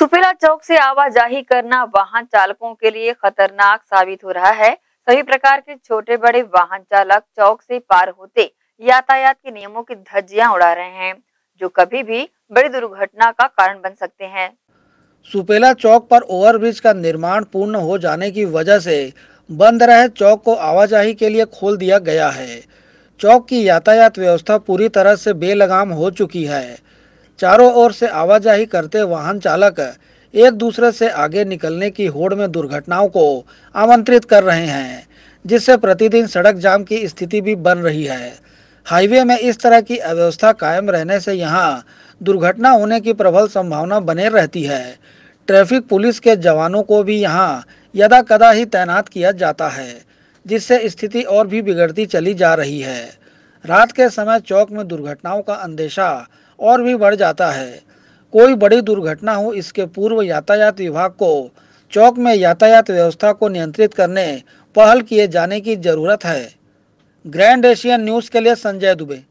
सुपेला चौक से आवाजाही करना वाहन चालकों के लिए खतरनाक साबित हो रहा है सभी प्रकार के छोटे बड़े वाहन चालक चौक से पार होते यातायात के नियमों की धज्जियां उड़ा रहे हैं जो कभी भी बड़ी दुर्घटना का कारण बन सकते हैं सुपेला चौक पर ओवरब्रिज का निर्माण पूर्ण हो जाने की वजह से बंद रहे चौक को आवाजाही के लिए खोल दिया गया है चौक की यातायात व्यवस्था पूरी तरह से बेलगाम हो चुकी है चारों ओर से आवाजाही करते वाहन चालक एक दूसरे से आगे निकलने की होड़ में दुर्घटनाओं को आमंत्रित कर रहे हैं जिससे प्रतिदिन सड़क जाम की स्थिति भी बन रही है हाईवे में इस तरह की अव्यवस्था कायम रहने से यहाँ दुर्घटना होने की प्रबल संभावना बने रहती है ट्रैफिक पुलिस के जवानों को भी यहाँ यदा कदा ही तैनात किया जाता है जिससे स्थिति और भी बिगड़ती चली जा रही है रात के समय चौक में दुर्घटनाओं का अंदेशा और भी बढ़ जाता है कोई बड़ी दुर्घटना हो इसके पूर्व यातायात विभाग को चौक में यातायात व्यवस्था को नियंत्रित करने पहल किए जाने की जरूरत है ग्रैंड एशियन न्यूज़ के लिए संजय दुबे